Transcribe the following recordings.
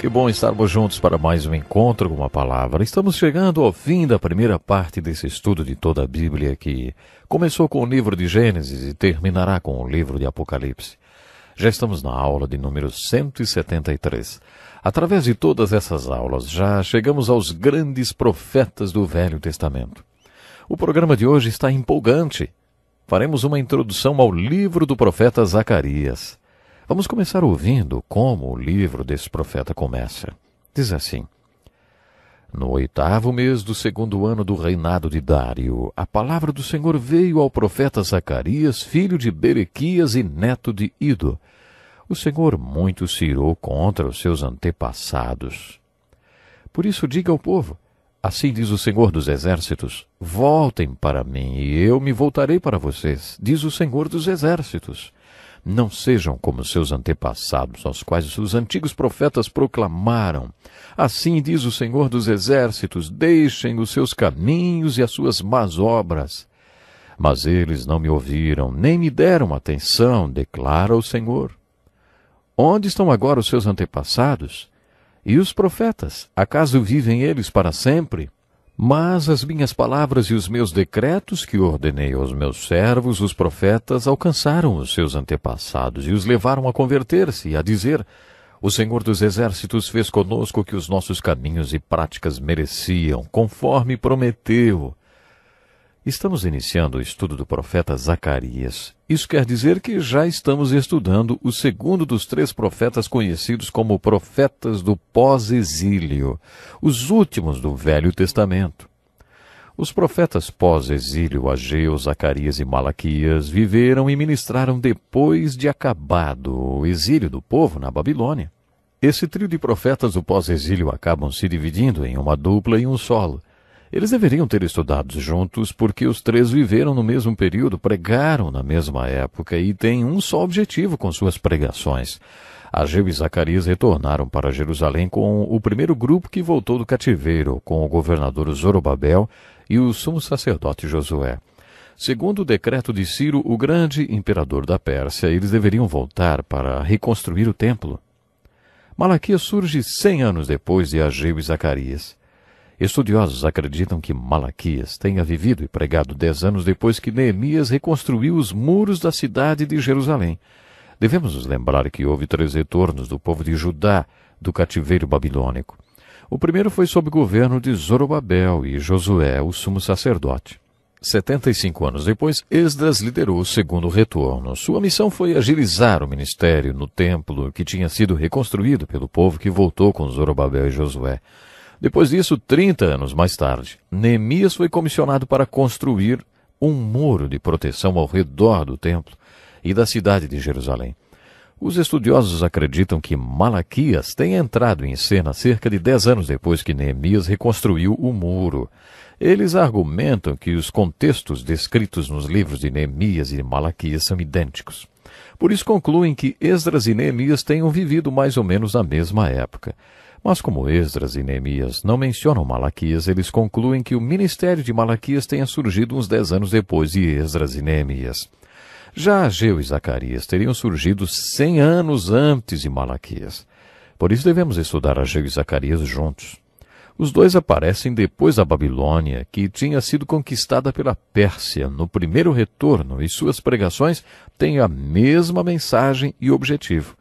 Que bom estarmos juntos para mais um encontro com a palavra. Estamos chegando ao fim da primeira parte desse estudo de toda a Bíblia que começou com o livro de Gênesis e terminará com o livro de Apocalipse. Já estamos na aula de número 173. Através de todas essas aulas, já chegamos aos grandes profetas do Velho Testamento. O programa de hoje está empolgante. Faremos uma introdução ao livro do profeta Zacarias. Vamos começar ouvindo como o livro desse profeta começa. Diz assim: No oitavo mês do segundo ano do reinado de Dário, a palavra do Senhor veio ao profeta Zacarias, filho de Berequias e neto de Ido. O Senhor muito se irou contra os seus antepassados. Por isso, diga ao povo: Assim diz o Senhor dos Exércitos: Voltem para mim, e eu me voltarei para vocês, diz o Senhor dos Exércitos. Não sejam como seus antepassados, aos quais os antigos profetas proclamaram. Assim diz o Senhor dos Exércitos: deixem os seus caminhos e as suas más obras. Mas eles não me ouviram, nem me deram atenção, declara o Senhor. Onde estão agora os seus antepassados? E os profetas? Acaso vivem eles para sempre? Mas as minhas palavras e os meus decretos que ordenei aos meus servos, os profetas, alcançaram os seus antepassados e os levaram a converter-se e a dizer: O Senhor dos Exércitos fez conosco o que os nossos caminhos e práticas mereciam, conforme prometeu. Estamos iniciando o estudo do profeta Zacarias. Isso quer dizer que já estamos estudando o segundo dos três profetas conhecidos como profetas do pós-exílio, os últimos do Velho Testamento. Os profetas pós-exílio, Ageu, Zacarias e Malaquias, viveram e ministraram depois de acabado o exílio do povo na Babilônia. Esse trio de profetas do pós-exílio acabam se dividindo em uma dupla e um solo eles deveriam ter estudado juntos porque os três viveram no mesmo período, pregaram na mesma época e têm um só objetivo com suas pregações. Ageu e Zacarias retornaram para Jerusalém com o primeiro grupo que voltou do cativeiro, com o governador Zorobabel e o sumo sacerdote Josué. Segundo o decreto de Ciro, o grande imperador da Pérsia, eles deveriam voltar para reconstruir o templo. Malaquias surge cem anos depois de Ageu e Zacarias. Estudiosos acreditam que Malaquias tenha vivido e pregado dez anos depois que Neemias reconstruiu os muros da cidade de Jerusalém. Devemos nos lembrar que houve três retornos do povo de Judá do cativeiro babilônico. O primeiro foi sob governo de Zorobabel e Josué, o sumo sacerdote. Setenta e cinco anos depois, Esdras liderou o segundo retorno. Sua missão foi agilizar o ministério no templo que tinha sido reconstruído pelo povo que voltou com Zorobabel e Josué. Depois disso, 30 anos mais tarde, Neemias foi comissionado para construir um muro de proteção ao redor do templo e da cidade de Jerusalém. Os estudiosos acreditam que Malaquias tenha entrado em cena cerca de dez anos depois que Neemias reconstruiu o muro. Eles argumentam que os contextos descritos nos livros de Neemias e Malaquias são idênticos. Por isso concluem que Esdras e Neemias tenham vivido mais ou menos na mesma época. Mas como Esdras e Neemias não mencionam Malaquias, eles concluem que o ministério de Malaquias tenha surgido uns dez anos depois de Esdras e Neemias. Já Ageu e Zacarias teriam surgido cem anos antes de Malaquias. Por isso devemos estudar Ageu e Zacarias juntos. Os dois aparecem depois da Babilônia, que tinha sido conquistada pela Pérsia no primeiro retorno, e suas pregações têm a mesma mensagem e objetivo.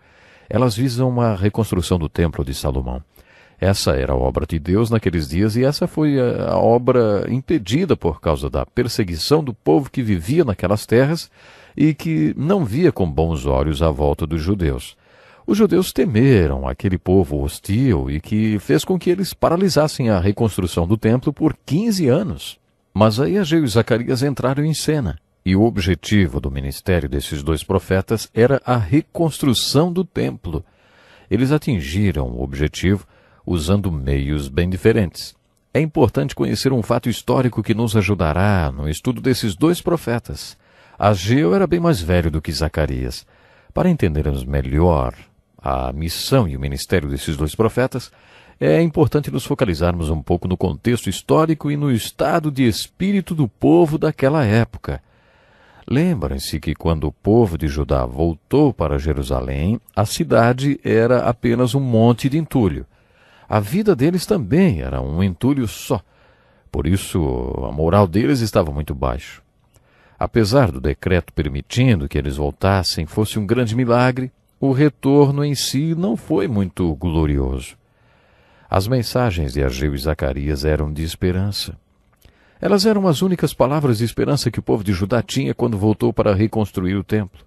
Elas visam a reconstrução do Templo de Salomão. Essa era a obra de Deus naqueles dias e essa foi a obra impedida por causa da perseguição do povo que vivia naquelas terras e que não via com bons olhos a volta dos judeus. Os judeus temeram aquele povo hostil e que fez com que eles paralisassem a reconstrução do templo por 15 anos. Mas aí Ageu e Zacarias entraram em cena. E o objetivo do ministério desses dois profetas era a reconstrução do templo. Eles atingiram o objetivo usando meios bem diferentes. É importante conhecer um fato histórico que nos ajudará no estudo desses dois profetas. Ageu era bem mais velho do que Zacarias. Para entendermos melhor a missão e o ministério desses dois profetas, é importante nos focalizarmos um pouco no contexto histórico e no estado de espírito do povo daquela época. Lembrem-se que quando o povo de Judá voltou para Jerusalém, a cidade era apenas um monte de entulho. A vida deles também era um entulho só. Por isso, a moral deles estava muito baixa. Apesar do decreto permitindo que eles voltassem fosse um grande milagre, o retorno em si não foi muito glorioso. As mensagens de Ageu e Zacarias eram de esperança. Elas eram as únicas palavras de esperança que o povo de Judá tinha quando voltou para reconstruir o templo.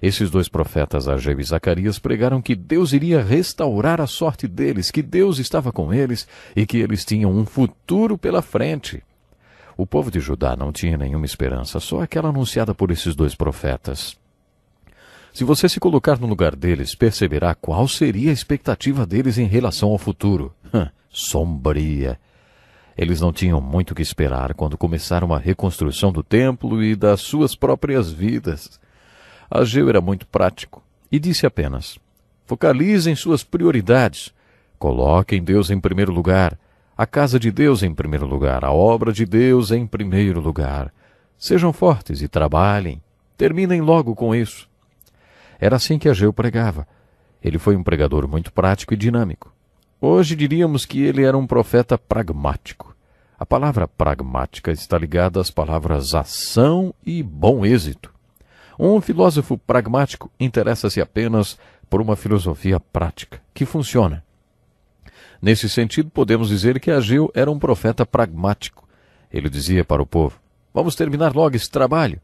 Esses dois profetas, Ageu e Zacarias, pregaram que Deus iria restaurar a sorte deles, que Deus estava com eles e que eles tinham um futuro pela frente. O povo de Judá não tinha nenhuma esperança, só aquela anunciada por esses dois profetas. Se você se colocar no lugar deles, perceberá qual seria a expectativa deles em relação ao futuro. Sombria, eles não tinham muito que esperar quando começaram a reconstrução do templo e das suas próprias vidas. Ageu era muito prático e disse apenas: Focalizem suas prioridades. Coloquem Deus em primeiro lugar, a casa de Deus em primeiro lugar, a obra de Deus em primeiro lugar. Sejam fortes e trabalhem. Terminem logo com isso. Era assim que Ageu pregava. Ele foi um pregador muito prático e dinâmico. Hoje diríamos que ele era um profeta pragmático. A palavra pragmática está ligada às palavras ação e bom êxito. Um filósofo pragmático interessa-se apenas por uma filosofia prática, que funciona. Nesse sentido, podemos dizer que Ageu era um profeta pragmático. Ele dizia para o povo: Vamos terminar logo esse trabalho.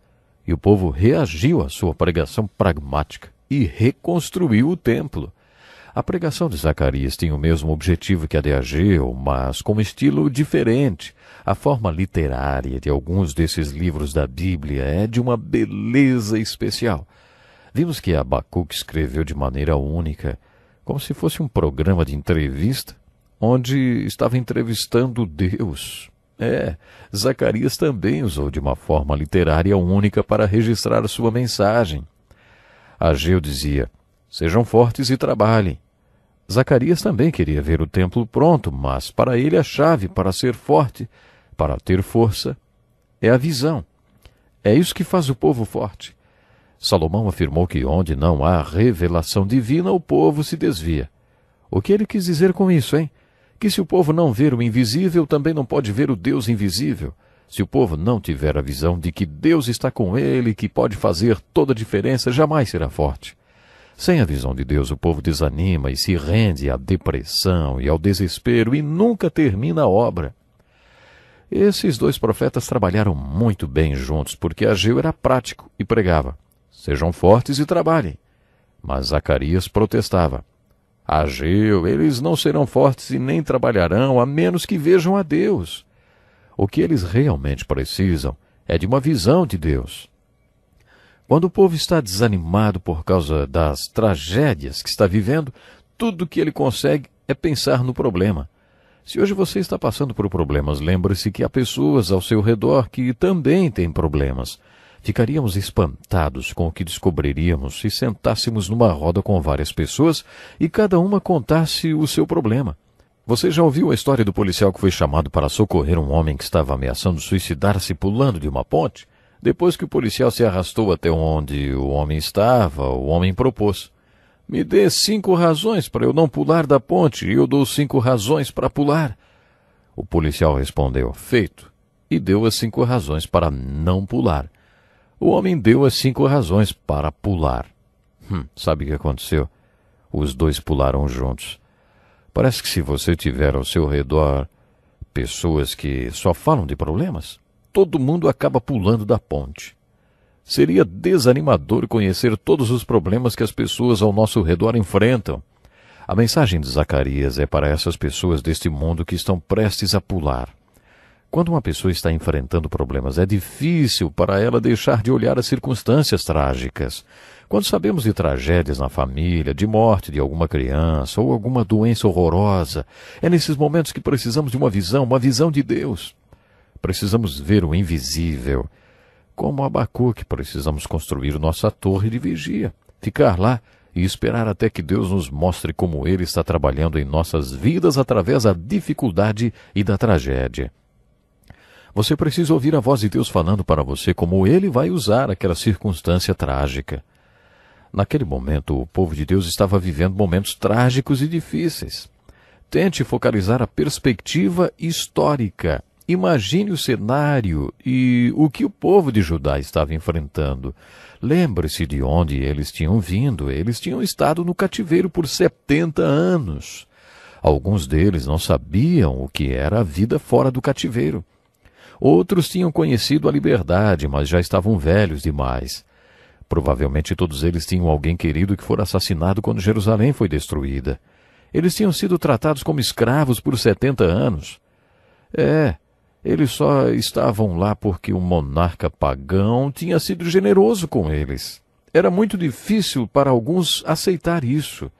E o povo reagiu à sua pregação pragmática e reconstruiu o templo. A pregação de Zacarias tinha o mesmo objetivo que a de Ageu, mas com um estilo diferente. A forma literária de alguns desses livros da Bíblia é de uma beleza especial. Vimos que Abacuque escreveu de maneira única, como se fosse um programa de entrevista, onde estava entrevistando Deus. É, Zacarias também usou de uma forma literária única para registrar sua mensagem. Ageu dizia: Sejam fortes e trabalhem. Zacarias também queria ver o templo pronto, mas para ele a chave para ser forte, para ter força, é a visão. É isso que faz o povo forte. Salomão afirmou que onde não há revelação divina, o povo se desvia. O que ele quis dizer com isso, hein? Que se o povo não ver o invisível, também não pode ver o Deus invisível. Se o povo não tiver a visão de que Deus está com ele, que pode fazer toda a diferença, jamais será forte. Sem a visão de Deus, o povo desanima e se rende à depressão e ao desespero e nunca termina a obra. Esses dois profetas trabalharam muito bem juntos, porque Ageu era prático e pregava: Sejam fortes e trabalhem. Mas Zacarias protestava: Ageu, eles não serão fortes e nem trabalharão, a menos que vejam a Deus. O que eles realmente precisam é de uma visão de Deus. Quando o povo está desanimado por causa das tragédias que está vivendo, tudo que ele consegue é pensar no problema. Se hoje você está passando por problemas, lembre-se que há pessoas ao seu redor que também têm problemas. Ficaríamos espantados com o que descobriríamos se sentássemos numa roda com várias pessoas e cada uma contasse o seu problema. Você já ouviu a história do policial que foi chamado para socorrer um homem que estava ameaçando suicidar-se pulando de uma ponte? Depois que o policial se arrastou até onde o homem estava, o homem propôs: Me dê cinco razões para eu não pular da ponte, e eu dou cinco razões para pular. O policial respondeu: Feito, e deu as cinco razões para não pular. O homem deu as cinco razões para pular. Hum, sabe o que aconteceu? Os dois pularam juntos. Parece que se você tiver ao seu redor pessoas que só falam de problemas, todo mundo acaba pulando da ponte. Seria desanimador conhecer todos os problemas que as pessoas ao nosso redor enfrentam. A mensagem de Zacarias é para essas pessoas deste mundo que estão prestes a pular. Quando uma pessoa está enfrentando problemas, é difícil para ela deixar de olhar as circunstâncias trágicas. Quando sabemos de tragédias na família, de morte de alguma criança ou alguma doença horrorosa, é nesses momentos que precisamos de uma visão, uma visão de Deus. Precisamos ver o invisível. Como Abacuque, precisamos construir nossa torre de vigia, ficar lá e esperar até que Deus nos mostre como Ele está trabalhando em nossas vidas através da dificuldade e da tragédia. Você precisa ouvir a voz de Deus falando para você como Ele vai usar aquela circunstância trágica. Naquele momento, o povo de Deus estava vivendo momentos trágicos e difíceis. Tente focalizar a perspectiva histórica Imagine o cenário e o que o povo de Judá estava enfrentando. Lembre-se de onde eles tinham vindo. Eles tinham estado no cativeiro por setenta anos. Alguns deles não sabiam o que era a vida fora do cativeiro. Outros tinham conhecido a liberdade, mas já estavam velhos demais. Provavelmente todos eles tinham alguém querido que fora assassinado quando Jerusalém foi destruída. Eles tinham sido tratados como escravos por setenta anos. É, eles só estavam lá porque o monarca pagão tinha sido generoso com eles. Era muito difícil para alguns aceitar isso.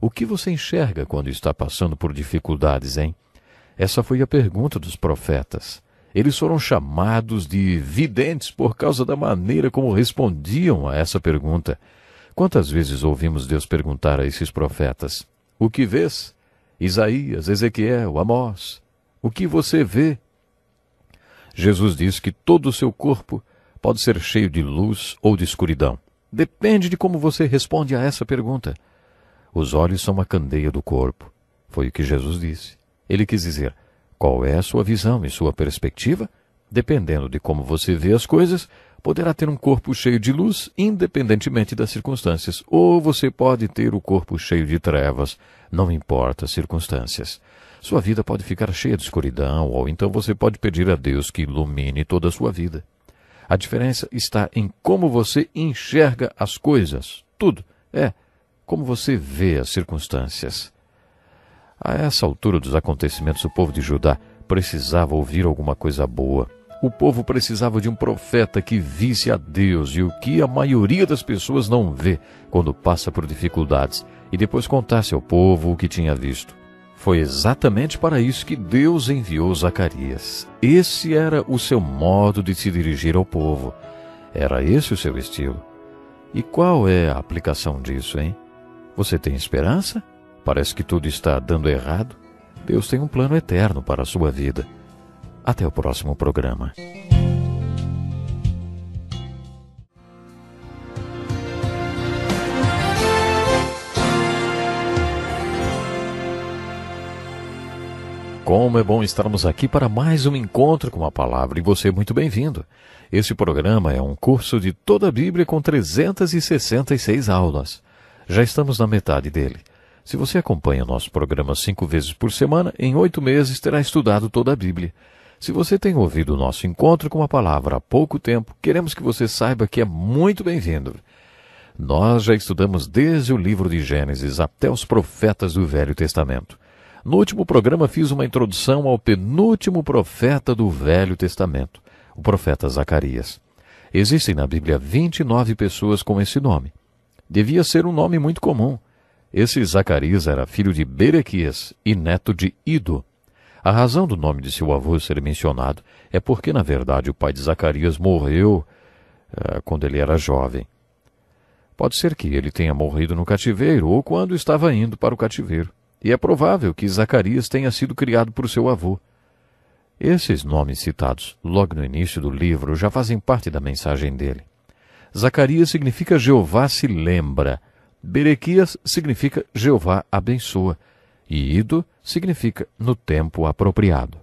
O que você enxerga quando está passando por dificuldades, hein? Essa foi a pergunta dos profetas. Eles foram chamados de videntes por causa da maneira como respondiam a essa pergunta. Quantas vezes ouvimos Deus perguntar a esses profetas: O que vês? Isaías, Ezequiel, Amós. O que você vê? Jesus diz que todo o seu corpo pode ser cheio de luz ou de escuridão. Depende de como você responde a essa pergunta. Os olhos são a candeia do corpo. Foi o que Jesus disse. Ele quis dizer: qual é a sua visão e sua perspectiva? Dependendo de como você vê as coisas, poderá ter um corpo cheio de luz, independentemente das circunstâncias, ou você pode ter o corpo cheio de trevas, não importa as circunstâncias. Sua vida pode ficar cheia de escuridão, ou então você pode pedir a Deus que ilumine toda a sua vida. A diferença está em como você enxerga as coisas, tudo. É, como você vê as circunstâncias. A essa altura dos acontecimentos, o povo de Judá precisava ouvir alguma coisa boa. O povo precisava de um profeta que visse a Deus e o que a maioria das pessoas não vê quando passa por dificuldades, e depois contasse ao povo o que tinha visto. Foi exatamente para isso que Deus enviou Zacarias. Esse era o seu modo de se dirigir ao povo. Era esse o seu estilo. E qual é a aplicação disso, hein? Você tem esperança? Parece que tudo está dando errado. Deus tem um plano eterno para a sua vida. Até o próximo programa. Como é bom estarmos aqui para mais um encontro com a palavra e você é muito bem-vindo. Este programa é um curso de toda a Bíblia com 366 aulas. Já estamos na metade dele. Se você acompanha nosso programa cinco vezes por semana, em oito meses terá estudado toda a Bíblia. Se você tem ouvido o nosso encontro com a palavra há pouco tempo, queremos que você saiba que é muito bem-vindo. Nós já estudamos desde o livro de Gênesis até os profetas do Velho Testamento. No último programa fiz uma introdução ao penúltimo profeta do Velho Testamento, o profeta Zacarias. Existem na Bíblia 29 pessoas com esse nome. Devia ser um nome muito comum. Esse Zacarias era filho de Berequias e neto de Ido. A razão do nome de seu avô ser mencionado é porque, na verdade, o pai de Zacarias morreu uh, quando ele era jovem. Pode ser que ele tenha morrido no cativeiro ou quando estava indo para o cativeiro e é provável que Zacarias tenha sido criado por seu avô. Esses nomes citados logo no início do livro já fazem parte da mensagem dele. Zacarias significa Jeová se lembra, Berequias significa Jeová abençoa, e Ido significa no tempo apropriado.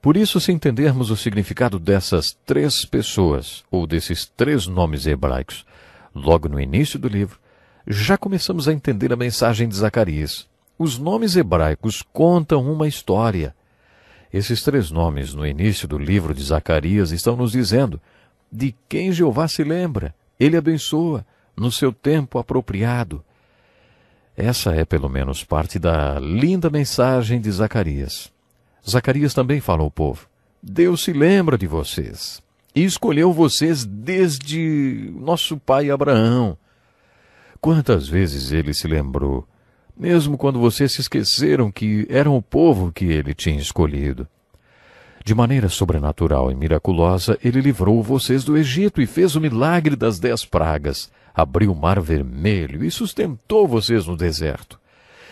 Por isso, se entendermos o significado dessas três pessoas, ou desses três nomes hebraicos, logo no início do livro, já começamos a entender a mensagem de Zacarias, os nomes hebraicos contam uma história. Esses três nomes no início do livro de Zacarias estão nos dizendo de quem Jeová se lembra, ele abençoa no seu tempo apropriado. Essa é pelo menos parte da linda mensagem de Zacarias. Zacarias também falou ao povo: Deus se lembra de vocês e escolheu vocês desde nosso pai Abraão. Quantas vezes ele se lembrou mesmo quando vocês se esqueceram que eram o povo que ele tinha escolhido. De maneira sobrenatural e miraculosa, ele livrou vocês do Egito e fez o milagre das dez pragas, abriu o mar vermelho e sustentou vocês no deserto.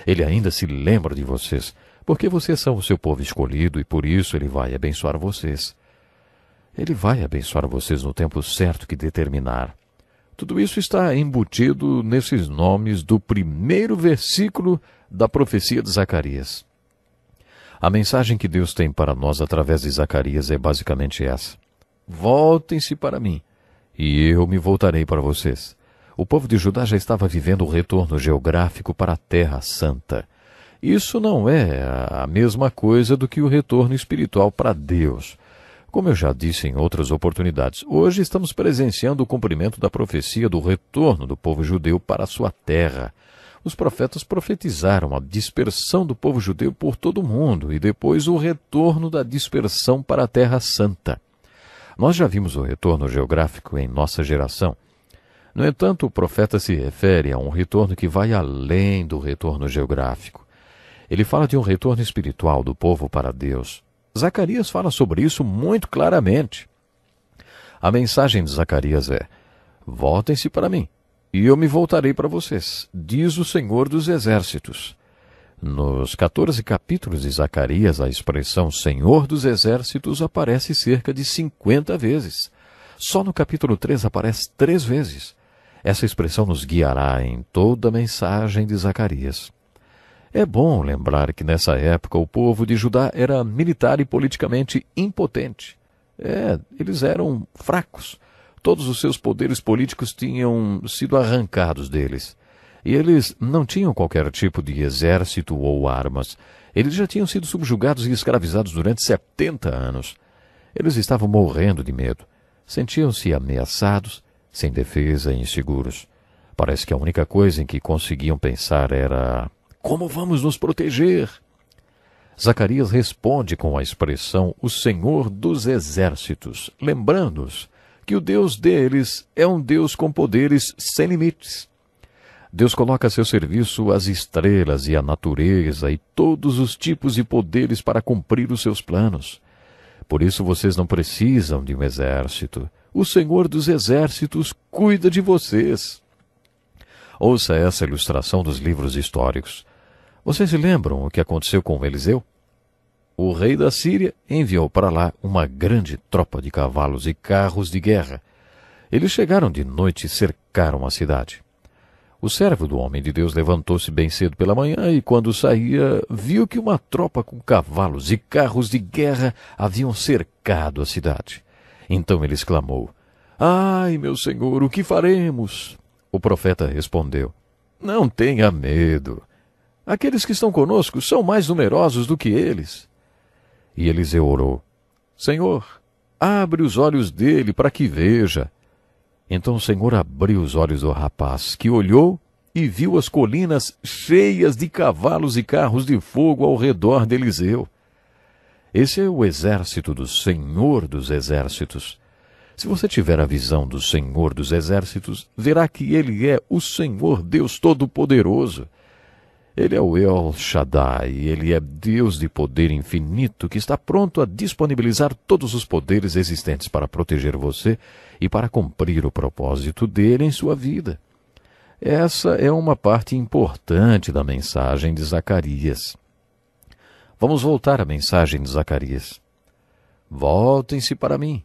Ele ainda se lembra de vocês, porque vocês são o seu povo escolhido e por isso ele vai abençoar vocês. Ele vai abençoar vocês no tempo certo que determinar. Tudo isso está embutido nesses nomes do primeiro versículo da profecia de Zacarias. A mensagem que Deus tem para nós através de Zacarias é basicamente essa: Voltem-se para mim, e eu me voltarei para vocês. O povo de Judá já estava vivendo o retorno geográfico para a Terra Santa. Isso não é a mesma coisa do que o retorno espiritual para Deus. Como eu já disse em outras oportunidades, hoje estamos presenciando o cumprimento da profecia do retorno do povo judeu para a sua terra. Os profetas profetizaram a dispersão do povo judeu por todo o mundo e depois o retorno da dispersão para a Terra Santa. Nós já vimos o retorno geográfico em nossa geração. No entanto, o profeta se refere a um retorno que vai além do retorno geográfico. Ele fala de um retorno espiritual do povo para Deus. Zacarias fala sobre isso muito claramente. A mensagem de Zacarias é: Voltem-se para mim, e eu me voltarei para vocês, diz o Senhor dos Exércitos. Nos 14 capítulos de Zacarias, a expressão Senhor dos Exércitos aparece cerca de 50 vezes. Só no capítulo 3 aparece três vezes. Essa expressão nos guiará em toda a mensagem de Zacarias. É bom lembrar que nessa época o povo de Judá era militar e politicamente impotente. É, eles eram fracos. Todos os seus poderes políticos tinham sido arrancados deles. E eles não tinham qualquer tipo de exército ou armas. Eles já tinham sido subjugados e escravizados durante 70 anos. Eles estavam morrendo de medo. Sentiam-se ameaçados, sem defesa e inseguros. Parece que a única coisa em que conseguiam pensar era como vamos nos proteger? Zacarias responde com a expressão o Senhor dos Exércitos, lembrando-os que o Deus deles é um Deus com poderes sem limites. Deus coloca a seu serviço as estrelas e a natureza e todos os tipos e poderes para cumprir os seus planos. Por isso vocês não precisam de um exército. O Senhor dos Exércitos cuida de vocês. Ouça essa ilustração dos livros históricos. Vocês se lembram o que aconteceu com Eliseu? O rei da Síria enviou para lá uma grande tropa de cavalos e carros de guerra. Eles chegaram de noite e cercaram a cidade. O servo do homem de Deus levantou-se bem cedo pela manhã e, quando saía, viu que uma tropa com cavalos e carros de guerra haviam cercado a cidade. Então ele exclamou: Ai, meu senhor, o que faremos? O profeta respondeu: Não tenha medo. Aqueles que estão conosco são mais numerosos do que eles. E Eliseu orou: Senhor, abre os olhos dele para que veja. Então o Senhor abriu os olhos do rapaz, que olhou e viu as colinas cheias de cavalos e carros de fogo ao redor de Eliseu. Esse é o exército do Senhor dos Exércitos. Se você tiver a visão do Senhor dos Exércitos, verá que ele é o Senhor Deus Todo-Poderoso. Ele é o El Shaddai, ele é Deus de poder infinito que está pronto a disponibilizar todos os poderes existentes para proteger você e para cumprir o propósito dele em sua vida. Essa é uma parte importante da mensagem de Zacarias. Vamos voltar à mensagem de Zacarias. Voltem-se para mim,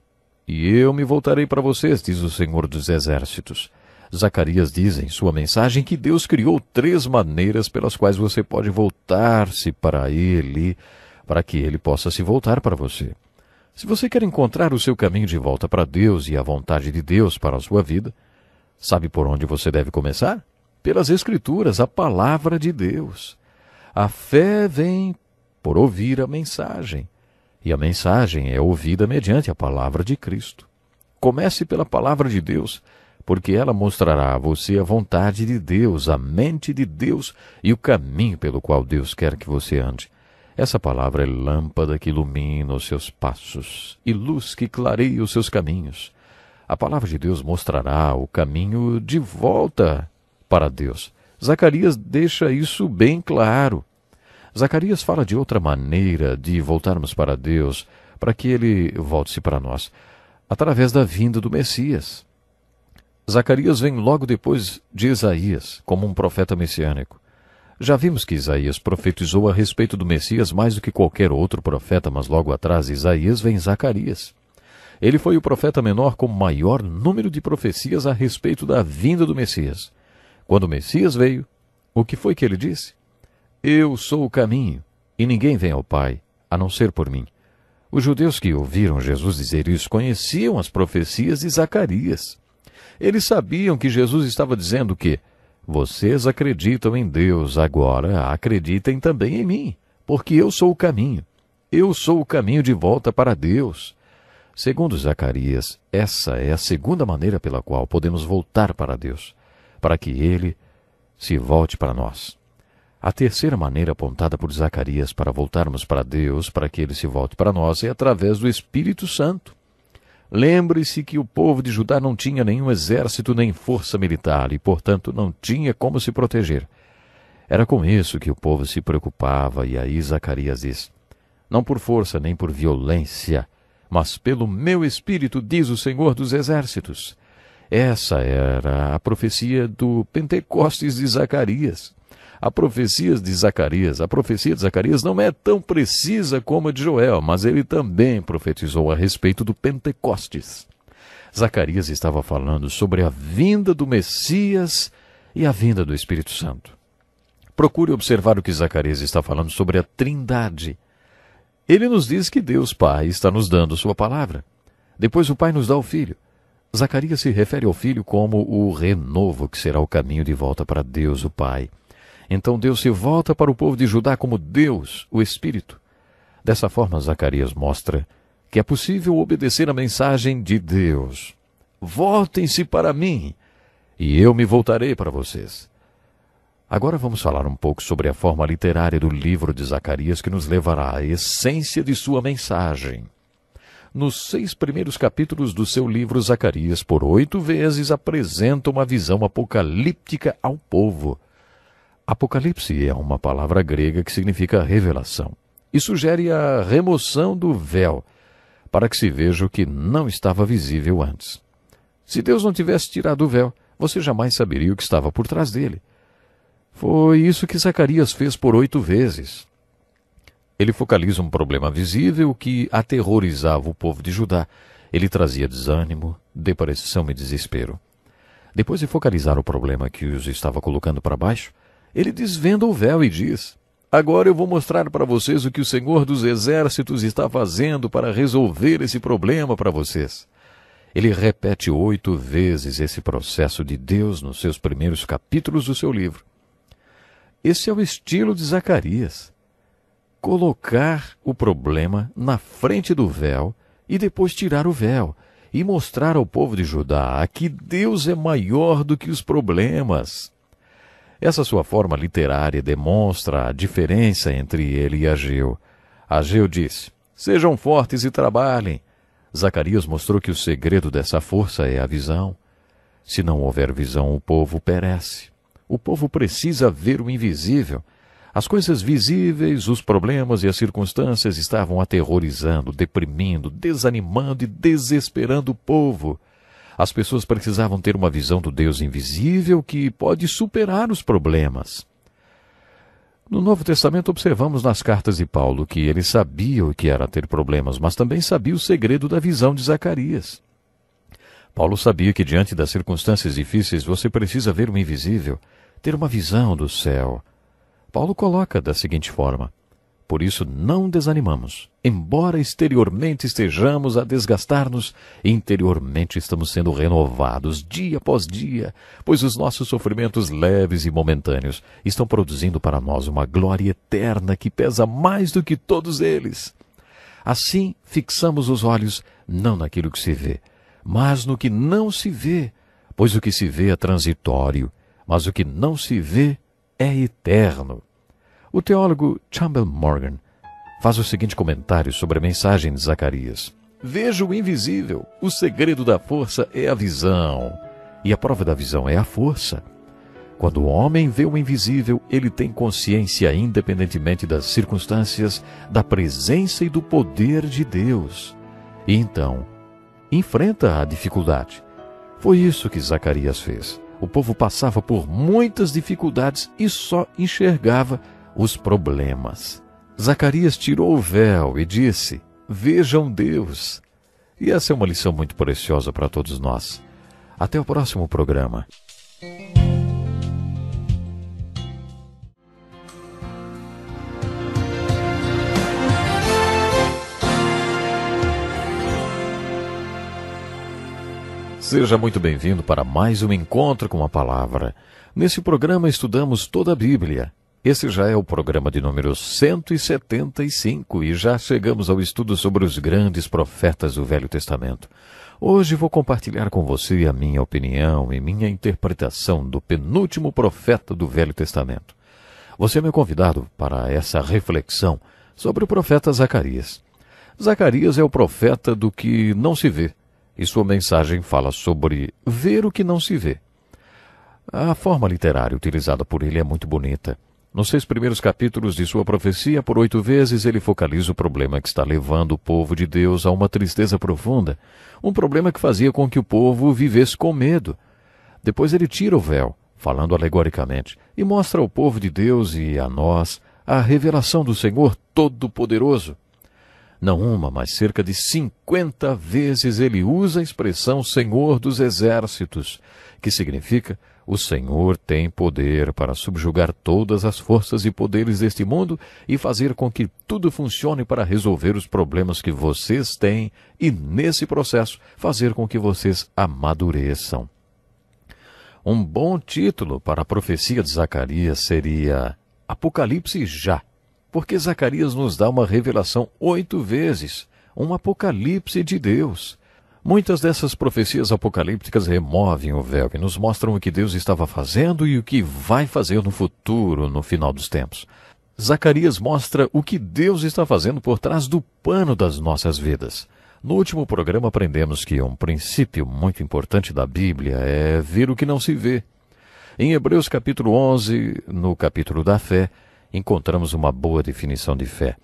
e eu me voltarei para vocês, diz o Senhor dos Exércitos. Zacarias diz em sua mensagem que Deus criou três maneiras pelas quais você pode voltar-se para Ele, para que Ele possa se voltar para você. Se você quer encontrar o seu caminho de volta para Deus e a vontade de Deus para a sua vida, sabe por onde você deve começar? Pelas Escrituras, a palavra de Deus. A fé vem por ouvir a mensagem, e a mensagem é ouvida mediante a palavra de Cristo. Comece pela palavra de Deus porque ela mostrará a você a vontade de Deus, a mente de Deus e o caminho pelo qual Deus quer que você ande. Essa palavra é lâmpada que ilumina os seus passos e luz que clareia os seus caminhos. A palavra de Deus mostrará o caminho de volta para Deus. Zacarias deixa isso bem claro. Zacarias fala de outra maneira de voltarmos para Deus, para que ele volte-se para nós, através da vinda do Messias. Zacarias vem logo depois de Isaías, como um profeta messiânico. Já vimos que Isaías profetizou a respeito do Messias mais do que qualquer outro profeta, mas logo atrás de Isaías vem Zacarias. Ele foi o profeta menor com maior número de profecias a respeito da vinda do Messias. Quando o Messias veio, o que foi que ele disse? Eu sou o caminho, e ninguém vem ao Pai, a não ser por mim. Os judeus que ouviram Jesus dizer isso conheciam as profecias de Zacarias. Eles sabiam que Jesus estava dizendo que vocês acreditam em Deus agora, acreditem também em mim, porque eu sou o caminho. Eu sou o caminho de volta para Deus. Segundo Zacarias, essa é a segunda maneira pela qual podemos voltar para Deus, para que Ele se volte para nós. A terceira maneira apontada por Zacarias para voltarmos para Deus, para que ele se volte para nós, é através do Espírito Santo. Lembre-se que o povo de Judá não tinha nenhum exército nem força militar e, portanto, não tinha como se proteger. Era com isso que o povo se preocupava, e aí Zacarias diz: Não por força nem por violência, mas pelo meu espírito, diz o Senhor dos Exércitos. Essa era a profecia do Pentecostes de Zacarias a profecia de Zacarias. A profecia de Zacarias não é tão precisa como a de Joel, mas ele também profetizou a respeito do Pentecostes. Zacarias estava falando sobre a vinda do Messias e a vinda do Espírito Santo. Procure observar o que Zacarias está falando sobre a Trindade. Ele nos diz que Deus Pai está nos dando Sua palavra. Depois o Pai nos dá o Filho. Zacarias se refere ao Filho como o renovo que será o caminho de volta para Deus o Pai. Então Deus se volta para o povo de Judá como Deus, o Espírito. Dessa forma, Zacarias mostra que é possível obedecer a mensagem de Deus. Voltem-se para mim, e eu me voltarei para vocês. Agora vamos falar um pouco sobre a forma literária do livro de Zacarias que nos levará à essência de sua mensagem. Nos seis primeiros capítulos do seu livro, Zacarias, por oito vezes, apresenta uma visão apocalíptica ao povo. Apocalipse é uma palavra grega que significa revelação e sugere a remoção do véu para que se veja o que não estava visível antes. Se Deus não tivesse tirado o véu, você jamais saberia o que estava por trás dele. Foi isso que Zacarias fez por oito vezes. Ele focaliza um problema visível que aterrorizava o povo de Judá. Ele trazia desânimo, depressão e desespero. Depois de focalizar o problema que os estava colocando para baixo, ele desvenda o véu e diz: Agora eu vou mostrar para vocês o que o Senhor dos Exércitos está fazendo para resolver esse problema para vocês. Ele repete oito vezes esse processo de Deus nos seus primeiros capítulos do seu livro. Esse é o estilo de Zacarias. Colocar o problema na frente do véu e depois tirar o véu e mostrar ao povo de Judá que Deus é maior do que os problemas. Essa sua forma literária demonstra a diferença entre ele e Ageu. Ageu disse: Sejam fortes e trabalhem. Zacarias mostrou que o segredo dessa força é a visão. Se não houver visão, o povo perece. O povo precisa ver o invisível. As coisas visíveis, os problemas e as circunstâncias estavam aterrorizando, deprimindo, desanimando e desesperando o povo. As pessoas precisavam ter uma visão do Deus invisível que pode superar os problemas. No Novo Testamento, observamos nas cartas de Paulo que ele sabia o que era ter problemas, mas também sabia o segredo da visão de Zacarias. Paulo sabia que diante das circunstâncias difíceis você precisa ver o invisível, ter uma visão do céu. Paulo coloca da seguinte forma: por isso não desanimamos. Embora exteriormente estejamos a desgastar-nos, interiormente estamos sendo renovados dia após dia, pois os nossos sofrimentos leves e momentâneos estão produzindo para nós uma glória eterna que pesa mais do que todos eles. Assim, fixamos os olhos não naquilo que se vê, mas no que não se vê, pois o que se vê é transitório, mas o que não se vê é eterno. O teólogo Campbell Morgan faz o seguinte comentário sobre a mensagem de Zacarias: Veja o invisível. O segredo da força é a visão. E a prova da visão é a força. Quando o homem vê o invisível, ele tem consciência, independentemente das circunstâncias, da presença e do poder de Deus. E então, enfrenta a dificuldade. Foi isso que Zacarias fez. O povo passava por muitas dificuldades e só enxergava os problemas. Zacarias tirou o véu e disse: Vejam Deus. E essa é uma lição muito preciosa para todos nós. Até o próximo programa. Seja muito bem-vindo para mais um encontro com a palavra. Nesse programa estudamos toda a Bíblia esse já é o programa de número 175 e já chegamos ao estudo sobre os grandes profetas do Velho Testamento. Hoje vou compartilhar com você a minha opinião e minha interpretação do penúltimo profeta do Velho Testamento. Você é meu convidado para essa reflexão sobre o profeta Zacarias. Zacarias é o profeta do que não se vê, e sua mensagem fala sobre ver o que não se vê. A forma literária utilizada por ele é muito bonita. Nos seis primeiros capítulos de sua profecia, por oito vezes ele focaliza o problema que está levando o povo de Deus a uma tristeza profunda, um problema que fazia com que o povo vivesse com medo. Depois ele tira o véu, falando alegoricamente, e mostra ao povo de Deus e a nós a revelação do Senhor Todo-Poderoso. Não uma, mas cerca de cinquenta vezes ele usa a expressão Senhor dos Exércitos, que significa o Senhor tem poder para subjugar todas as forças e poderes deste mundo e fazer com que tudo funcione para resolver os problemas que vocês têm e, nesse processo, fazer com que vocês amadureçam. Um bom título para a profecia de Zacarias seria Apocalipse já, porque Zacarias nos dá uma revelação oito vezes, um apocalipse de Deus. Muitas dessas profecias apocalípticas removem o véu e nos mostram o que Deus estava fazendo e o que vai fazer no futuro, no final dos tempos. Zacarias mostra o que Deus está fazendo por trás do pano das nossas vidas. No último programa aprendemos que um princípio muito importante da Bíblia é ver o que não se vê. Em Hebreus capítulo 11, no capítulo da fé, encontramos uma boa definição de fé.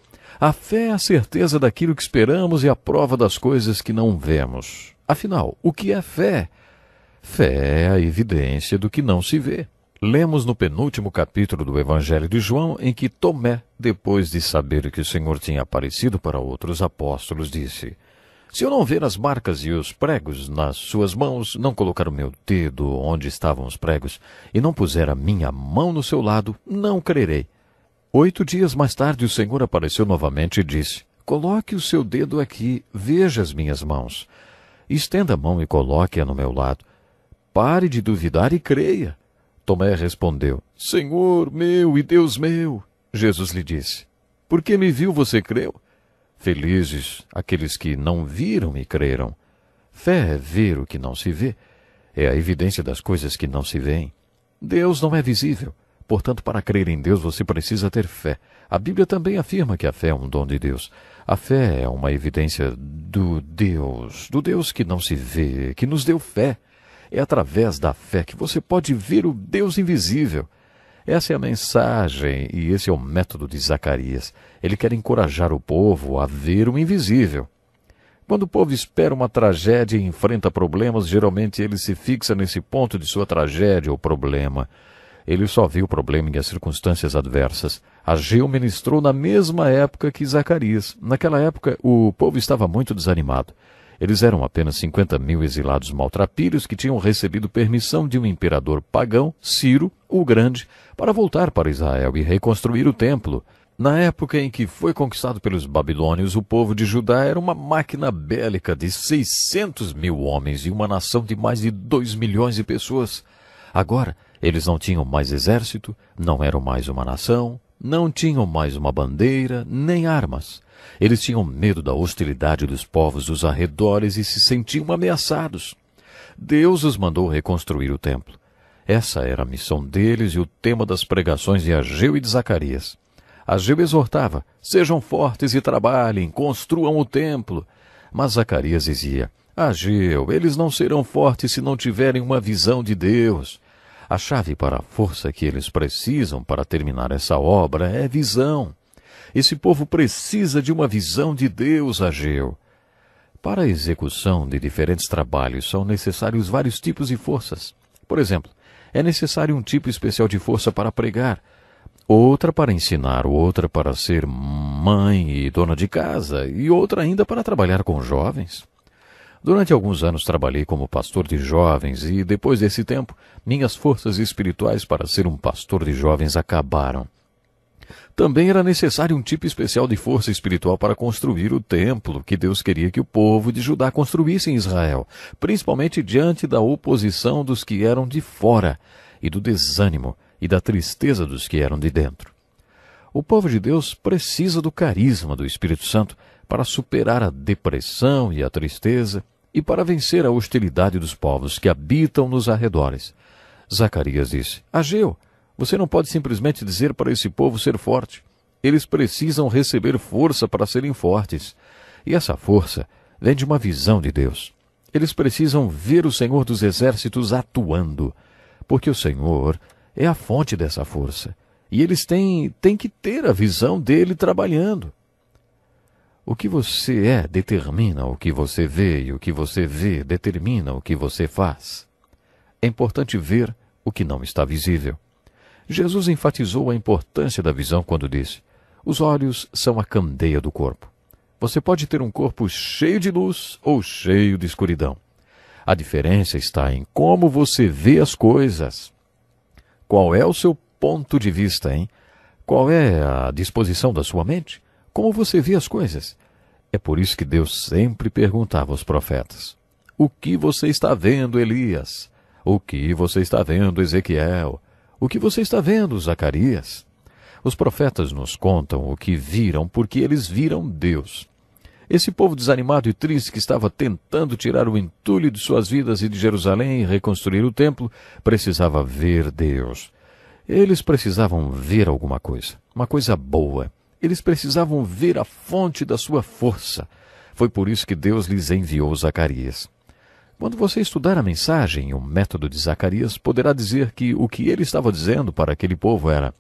A fé é a certeza daquilo que esperamos e a prova das coisas que não vemos. Afinal, o que é fé? Fé é a evidência do que não se vê. Lemos no penúltimo capítulo do Evangelho de João em que Tomé, depois de saber que o Senhor tinha aparecido para outros apóstolos, disse: Se eu não ver as marcas e os pregos nas suas mãos, não colocar o meu dedo onde estavam os pregos e não puser a minha mão no seu lado, não crerei. Oito dias mais tarde, o Senhor apareceu novamente e disse: Coloque o seu dedo aqui, veja as minhas mãos. Estenda a mão e coloque-a no meu lado. Pare de duvidar e creia. Tomé respondeu: Senhor meu e Deus meu. Jesus lhe disse: Por que me viu, você creu? Felizes aqueles que não viram e creram. Fé é ver o que não se vê, é a evidência das coisas que não se veem. Deus não é visível, Portanto, para crer em Deus, você precisa ter fé. A Bíblia também afirma que a fé é um dom de Deus. A fé é uma evidência do Deus, do Deus que não se vê, que nos deu fé. É através da fé que você pode ver o Deus invisível. Essa é a mensagem e esse é o método de Zacarias. Ele quer encorajar o povo a ver o invisível. Quando o povo espera uma tragédia e enfrenta problemas, geralmente ele se fixa nesse ponto de sua tragédia ou problema. Ele só viu o problema e as circunstâncias adversas. Ageu ministrou na mesma época que Zacarias. Naquela época, o povo estava muito desanimado. Eles eram apenas 50 mil exilados maltrapilhos que tinham recebido permissão de um imperador pagão, Ciro, o Grande, para voltar para Israel e reconstruir o templo. Na época em que foi conquistado pelos babilônios, o povo de Judá era uma máquina bélica de 600 mil homens e uma nação de mais de 2 milhões de pessoas. Agora, eles não tinham mais exército, não eram mais uma nação, não tinham mais uma bandeira, nem armas. Eles tinham medo da hostilidade dos povos dos arredores e se sentiam ameaçados. Deus os mandou reconstruir o templo. Essa era a missão deles e o tema das pregações de Ageu e de Zacarias. Ageu exortava: sejam fortes e trabalhem, construam o templo. Mas Zacarias dizia: Ageu, eles não serão fortes se não tiverem uma visão de Deus. A chave para a força que eles precisam para terminar essa obra é visão. Esse povo precisa de uma visão de Deus, Ageu. Para a execução de diferentes trabalhos são necessários vários tipos de forças. Por exemplo, é necessário um tipo especial de força para pregar, outra para ensinar, outra para ser mãe e dona de casa, e outra ainda para trabalhar com jovens. Durante alguns anos trabalhei como pastor de jovens e, depois desse tempo, minhas forças espirituais para ser um pastor de jovens acabaram. Também era necessário um tipo especial de força espiritual para construir o templo que Deus queria que o povo de Judá construísse em Israel, principalmente diante da oposição dos que eram de fora e do desânimo e da tristeza dos que eram de dentro. O povo de Deus precisa do carisma do Espírito Santo para superar a depressão e a tristeza e para vencer a hostilidade dos povos que habitam nos arredores. Zacarias disse: Ageu, você não pode simplesmente dizer para esse povo ser forte. Eles precisam receber força para serem fortes. E essa força vem de uma visão de Deus. Eles precisam ver o Senhor dos Exércitos atuando, porque o Senhor é a fonte dessa força. E eles têm, têm que ter a visão dele trabalhando. O que você é determina o que você vê e o que você vê determina o que você faz. É importante ver o que não está visível. Jesus enfatizou a importância da visão quando disse: Os olhos são a candeia do corpo. Você pode ter um corpo cheio de luz ou cheio de escuridão. A diferença está em como você vê as coisas. Qual é o seu ponto de vista, hein? Qual é a disposição da sua mente? como você vê as coisas. É por isso que Deus sempre perguntava aos profetas: O que você está vendo, Elias? O que você está vendo, Ezequiel? O que você está vendo, Zacarias? Os profetas nos contam o que viram porque eles viram Deus. Esse povo desanimado e triste que estava tentando tirar o entulho de suas vidas e de Jerusalém e reconstruir o templo, precisava ver Deus. Eles precisavam ver alguma coisa, uma coisa boa. Eles precisavam ver a fonte da sua força. Foi por isso que Deus lhes enviou Zacarias. Quando você estudar a mensagem, o método de Zacarias, poderá dizer que o que ele estava dizendo para aquele povo era: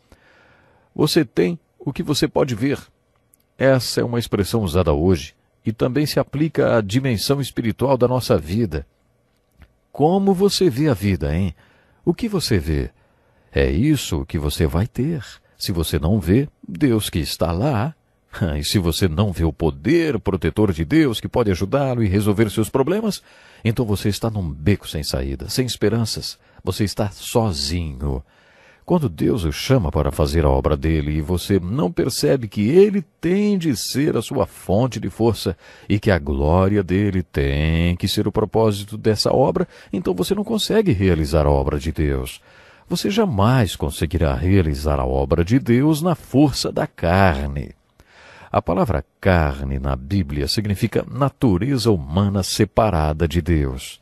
Você tem o que você pode ver. Essa é uma expressão usada hoje e também se aplica à dimensão espiritual da nossa vida. Como você vê a vida, hein? O que você vê? É isso que você vai ter. Se você não vê, Deus que está lá. E se você não vê o poder protetor de Deus que pode ajudá-lo e resolver seus problemas, então você está num beco sem saída, sem esperanças. Você está sozinho. Quando Deus o chama para fazer a obra dele e você não percebe que ele tem de ser a sua fonte de força e que a glória dele tem que ser o propósito dessa obra, então você não consegue realizar a obra de Deus. Você jamais conseguirá realizar a obra de Deus na força da carne. A palavra carne na Bíblia significa natureza humana separada de Deus.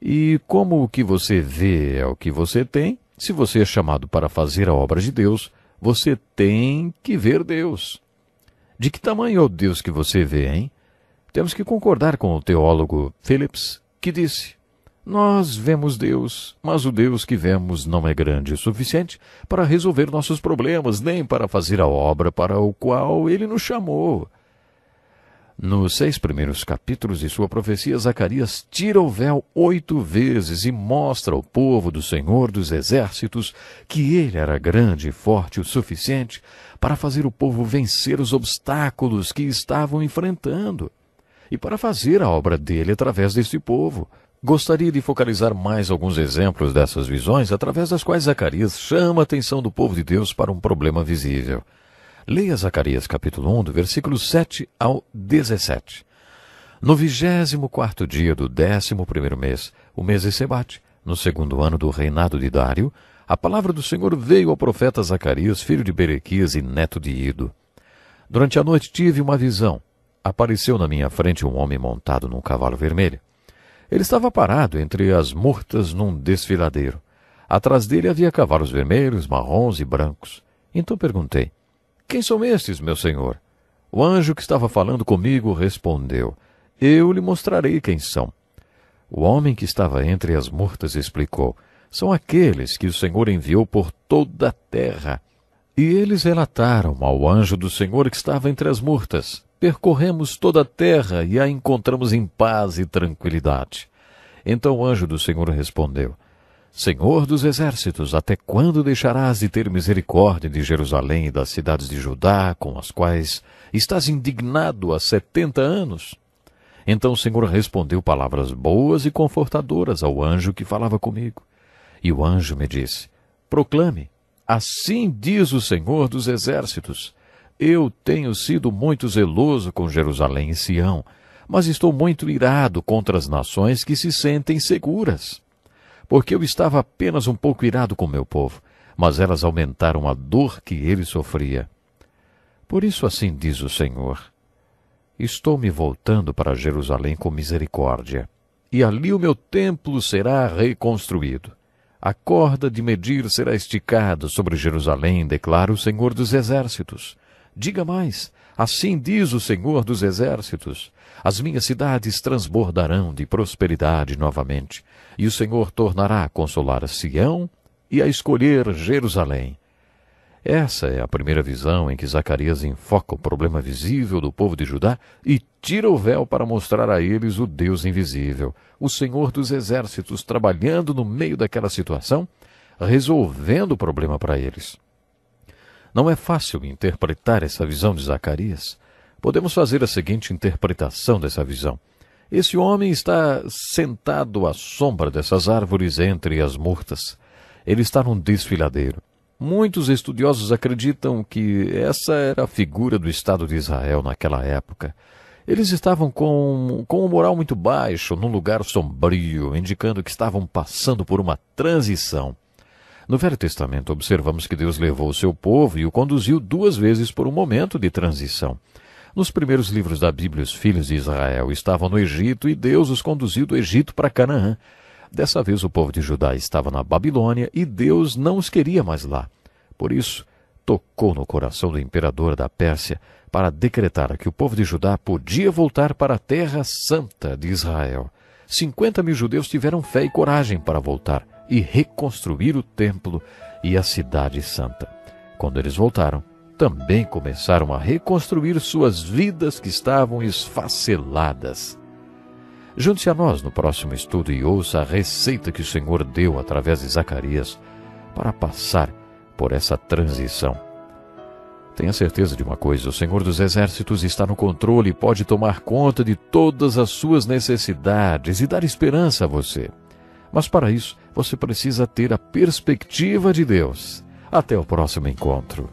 E como o que você vê é o que você tem, se você é chamado para fazer a obra de Deus, você tem que ver Deus. De que tamanho é o Deus que você vê, hein? Temos que concordar com o teólogo Phillips, que disse: nós vemos Deus, mas o Deus que vemos não é grande o suficiente para resolver nossos problemas, nem para fazer a obra para o qual ele nos chamou. Nos seis primeiros capítulos de sua profecia, Zacarias tira o véu oito vezes e mostra ao povo do Senhor dos Exércitos que ele era grande e forte o suficiente para fazer o povo vencer os obstáculos que estavam enfrentando e para fazer a obra dele através deste povo. Gostaria de focalizar mais alguns exemplos dessas visões através das quais Zacarias chama a atenção do povo de Deus para um problema visível. Leia Zacarias capítulo 1, do versículo 7 ao 17. No vigésimo quarto dia do décimo primeiro mês, o mês de Sebate, no segundo ano do reinado de Dário, a palavra do Senhor veio ao profeta Zacarias, filho de Berequias e neto de Ido. Durante a noite tive uma visão. Apareceu na minha frente um homem montado num cavalo vermelho. Ele estava parado entre as murtas num desfiladeiro. Atrás dele havia cavalos vermelhos, marrons e brancos. Então perguntei: Quem são estes, meu senhor? O anjo que estava falando comigo respondeu: Eu lhe mostrarei quem são. O homem que estava entre as murtas explicou: São aqueles que o Senhor enviou por toda a terra. E eles relataram ao anjo do Senhor que estava entre as murtas. Percorremos toda a terra e a encontramos em paz e tranquilidade. Então o anjo do Senhor respondeu: Senhor dos exércitos, até quando deixarás de ter misericórdia de Jerusalém e das cidades de Judá, com as quais estás indignado há setenta anos? Então o Senhor respondeu palavras boas e confortadoras ao anjo que falava comigo. E o anjo me disse: Proclame, assim diz o Senhor dos exércitos: eu tenho sido muito zeloso com Jerusalém e Sião, mas estou muito irado contra as nações que se sentem seguras. Porque eu estava apenas um pouco irado com meu povo, mas elas aumentaram a dor que ele sofria. Por isso assim diz o Senhor: Estou me voltando para Jerusalém com misericórdia, e ali o meu templo será reconstruído. A corda de medir será esticada sobre Jerusalém, declara o Senhor dos Exércitos Diga mais: Assim diz o Senhor dos Exércitos: As minhas cidades transbordarão de prosperidade novamente, e o Senhor tornará a consolar a Sião e a escolher Jerusalém. Essa é a primeira visão em que Zacarias enfoca o problema visível do povo de Judá e tira o véu para mostrar a eles o Deus invisível, o Senhor dos Exércitos, trabalhando no meio daquela situação, resolvendo o problema para eles. Não é fácil interpretar essa visão de Zacarias. Podemos fazer a seguinte interpretação dessa visão. Esse homem está sentado à sombra dessas árvores entre as murtas. Ele está num desfiladeiro. Muitos estudiosos acreditam que essa era a figura do Estado de Israel naquela época. Eles estavam com, com um moral muito baixo, num lugar sombrio, indicando que estavam passando por uma transição. No Velho Testamento, observamos que Deus levou o seu povo e o conduziu duas vezes por um momento de transição. Nos primeiros livros da Bíblia, os filhos de Israel estavam no Egito e Deus os conduziu do Egito para Canaã. Dessa vez, o povo de Judá estava na Babilônia e Deus não os queria mais lá. Por isso, tocou no coração do imperador da Pérsia para decretar que o povo de Judá podia voltar para a terra santa de Israel. Cinquenta mil judeus tiveram fé e coragem para voltar e reconstruir o templo e a cidade santa. Quando eles voltaram, também começaram a reconstruir suas vidas que estavam esfaceladas. Junte-se a nós no próximo estudo e ouça a receita que o Senhor deu através de Zacarias para passar por essa transição. Tenha certeza de uma coisa: o Senhor dos Exércitos está no controle e pode tomar conta de todas as suas necessidades e dar esperança a você. Mas para isso, você precisa ter a perspectiva de Deus. Até o próximo encontro.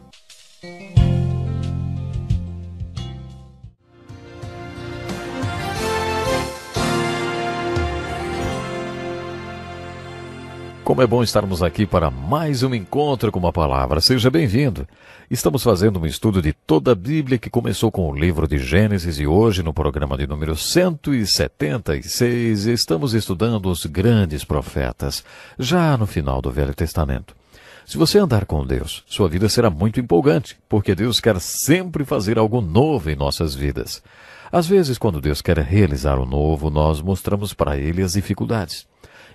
Como é bom estarmos aqui para mais um encontro com uma palavra. Seja bem-vindo. Estamos fazendo um estudo de toda a Bíblia que começou com o livro de Gênesis e hoje, no programa de número 176, estamos estudando os grandes profetas, já no final do Velho Testamento. Se você andar com Deus, sua vida será muito empolgante, porque Deus quer sempre fazer algo novo em nossas vidas. Às vezes, quando Deus quer realizar o novo, nós mostramos para ele as dificuldades.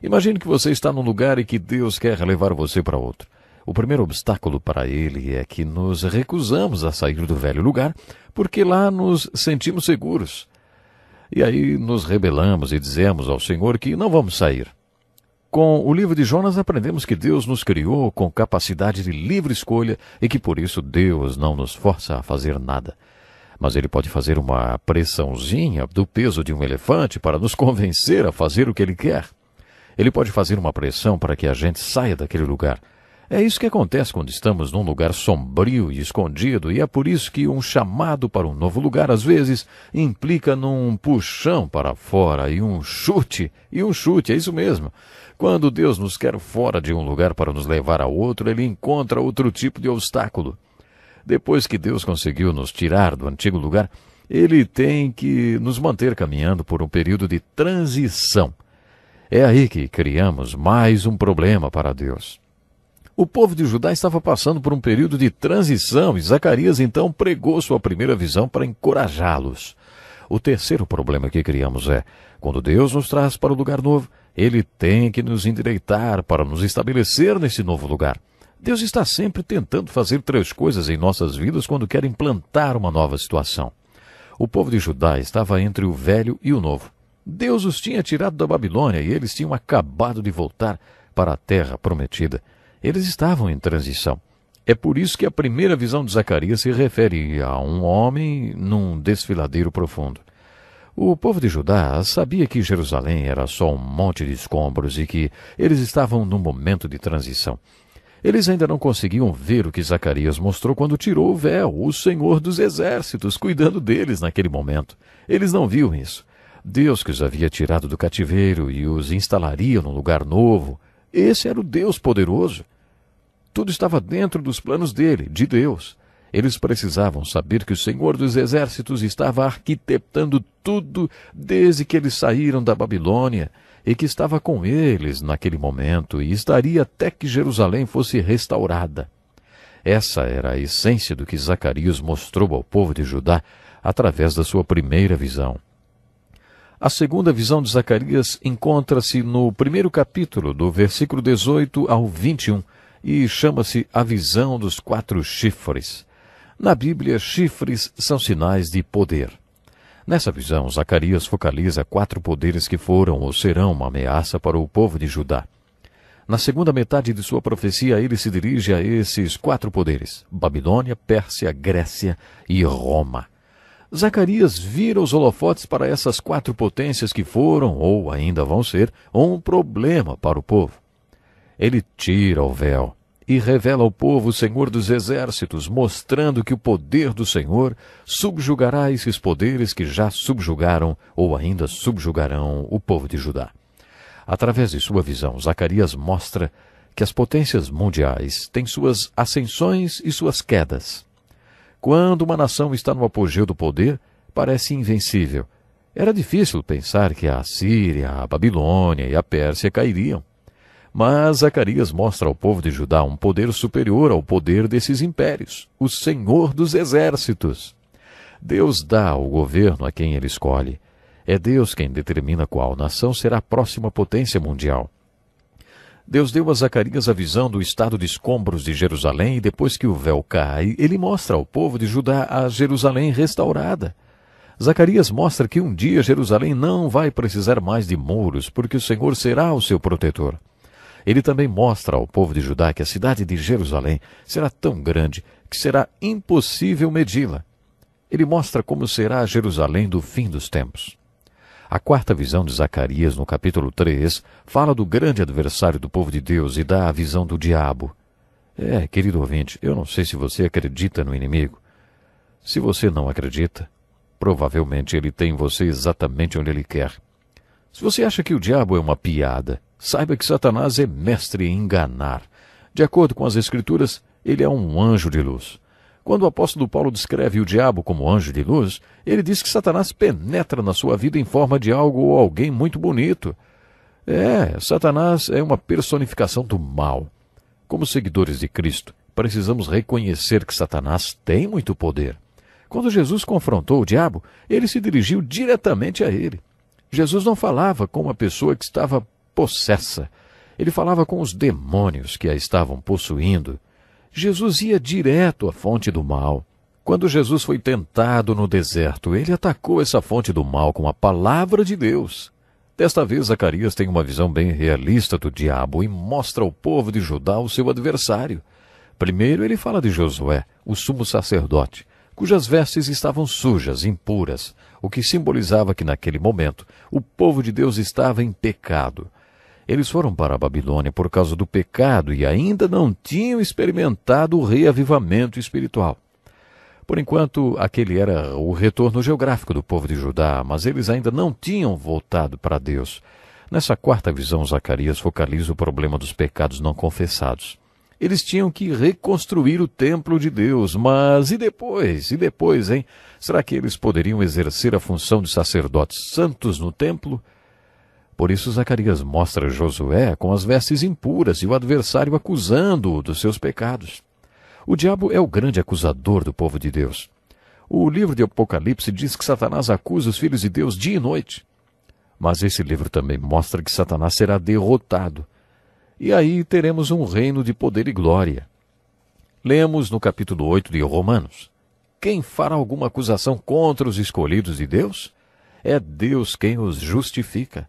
Imagine que você está num lugar e que Deus quer levar você para outro. O primeiro obstáculo para ele é que nos recusamos a sair do velho lugar, porque lá nos sentimos seguros. E aí nos rebelamos e dizemos ao Senhor que não vamos sair. Com o livro de Jonas aprendemos que Deus nos criou com capacidade de livre escolha e que por isso Deus não nos força a fazer nada. Mas ele pode fazer uma pressãozinha do peso de um elefante para nos convencer a fazer o que ele quer. Ele pode fazer uma pressão para que a gente saia daquele lugar. É isso que acontece quando estamos num lugar sombrio e escondido, e é por isso que um chamado para um novo lugar às vezes implica num puxão para fora e um chute, e um chute, é isso mesmo. Quando Deus nos quer fora de um lugar para nos levar a outro, ele encontra outro tipo de obstáculo. Depois que Deus conseguiu nos tirar do antigo lugar, ele tem que nos manter caminhando por um período de transição. É aí que criamos mais um problema para Deus. O povo de Judá estava passando por um período de transição e Zacarias então pregou sua primeira visão para encorajá-los. O terceiro problema que criamos é: quando Deus nos traz para o um lugar novo, ele tem que nos endireitar para nos estabelecer nesse novo lugar. Deus está sempre tentando fazer três coisas em nossas vidas quando quer implantar uma nova situação. O povo de Judá estava entre o velho e o novo. Deus os tinha tirado da Babilônia e eles tinham acabado de voltar para a terra prometida. Eles estavam em transição. É por isso que a primeira visão de Zacarias se refere a um homem num desfiladeiro profundo. O povo de Judá sabia que Jerusalém era só um monte de escombros e que eles estavam num momento de transição. Eles ainda não conseguiam ver o que Zacarias mostrou quando tirou o véu, o Senhor dos Exércitos, cuidando deles naquele momento. Eles não viam isso. Deus que os havia tirado do cativeiro e os instalaria num lugar novo. Esse era o Deus poderoso. Tudo estava dentro dos planos dele, de Deus. Eles precisavam saber que o Senhor dos Exércitos estava arquitetando tudo desde que eles saíram da Babilônia e que estava com eles naquele momento e estaria até que Jerusalém fosse restaurada. Essa era a essência do que Zacarias mostrou ao povo de Judá através da sua primeira visão. A segunda visão de Zacarias encontra-se no primeiro capítulo, do versículo 18 ao 21, e chama-se a visão dos quatro chifres. Na Bíblia, chifres são sinais de poder. Nessa visão, Zacarias focaliza quatro poderes que foram ou serão uma ameaça para o povo de Judá. Na segunda metade de sua profecia, ele se dirige a esses quatro poderes: Babilônia, Pérsia, Grécia e Roma. Zacarias vira os holofotes para essas quatro potências que foram, ou ainda vão ser, um problema para o povo. Ele tira o véu e revela ao povo o Senhor dos Exércitos, mostrando que o poder do Senhor subjugará esses poderes que já subjugaram ou ainda subjugarão o povo de Judá. Através de sua visão, Zacarias mostra que as potências mundiais têm suas ascensões e suas quedas. Quando uma nação está no apogeu do poder, parece invencível. Era difícil pensar que a Síria, a Babilônia e a Pérsia cairiam. Mas Zacarias mostra ao povo de Judá um poder superior ao poder desses impérios, o Senhor dos Exércitos. Deus dá o governo a quem ele escolhe. É Deus quem determina qual nação será a próxima potência mundial. Deus deu a Zacarias a visão do estado de escombros de Jerusalém e depois que o véu cai, ele mostra ao povo de Judá a Jerusalém restaurada. Zacarias mostra que um dia Jerusalém não vai precisar mais de muros, porque o Senhor será o seu protetor. Ele também mostra ao povo de Judá que a cidade de Jerusalém será tão grande que será impossível medi-la. Ele mostra como será a Jerusalém do fim dos tempos. A quarta visão de Zacarias, no capítulo 3, fala do grande adversário do povo de Deus e dá a visão do diabo. É, querido ouvinte, eu não sei se você acredita no inimigo. Se você não acredita, provavelmente ele tem você exatamente onde ele quer. Se você acha que o diabo é uma piada, saiba que Satanás é mestre em enganar. De acordo com as Escrituras, ele é um anjo de luz. Quando o apóstolo Paulo descreve o diabo como anjo de luz, ele diz que Satanás penetra na sua vida em forma de algo ou alguém muito bonito. É, Satanás é uma personificação do mal. Como seguidores de Cristo, precisamos reconhecer que Satanás tem muito poder. Quando Jesus confrontou o diabo, ele se dirigiu diretamente a ele. Jesus não falava com uma pessoa que estava possessa. Ele falava com os demônios que a estavam possuindo. Jesus ia direto à fonte do mal. Quando Jesus foi tentado no deserto, ele atacou essa fonte do mal com a palavra de Deus. Desta vez, Zacarias tem uma visão bem realista do diabo e mostra ao povo de Judá o seu adversário. Primeiro, ele fala de Josué, o sumo sacerdote, cujas vestes estavam sujas, impuras, o que simbolizava que naquele momento o povo de Deus estava em pecado. Eles foram para a Babilônia por causa do pecado e ainda não tinham experimentado o reavivamento espiritual. Por enquanto, aquele era o retorno geográfico do povo de Judá, mas eles ainda não tinham voltado para Deus. Nessa quarta visão, Zacarias focaliza o problema dos pecados não confessados. Eles tinham que reconstruir o templo de Deus, mas e depois? E depois, hein? Será que eles poderiam exercer a função de sacerdotes santos no templo? Por isso Zacarias mostra Josué com as vestes impuras e o adversário acusando-o dos seus pecados. O diabo é o grande acusador do povo de Deus. O livro de Apocalipse diz que Satanás acusa os filhos de Deus dia e noite. Mas esse livro também mostra que Satanás será derrotado. E aí teremos um reino de poder e glória. Lemos no capítulo 8 de Romanos: Quem fará alguma acusação contra os escolhidos de Deus? É Deus quem os justifica.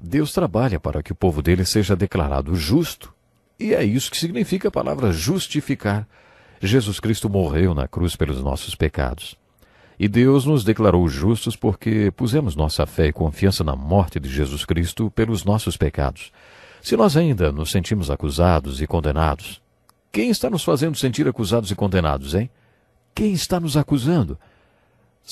Deus trabalha para que o povo dele seja declarado justo, e é isso que significa a palavra justificar. Jesus Cristo morreu na cruz pelos nossos pecados. E Deus nos declarou justos porque pusemos nossa fé e confiança na morte de Jesus Cristo pelos nossos pecados. Se nós ainda nos sentimos acusados e condenados, quem está nos fazendo sentir acusados e condenados, hein? Quem está nos acusando?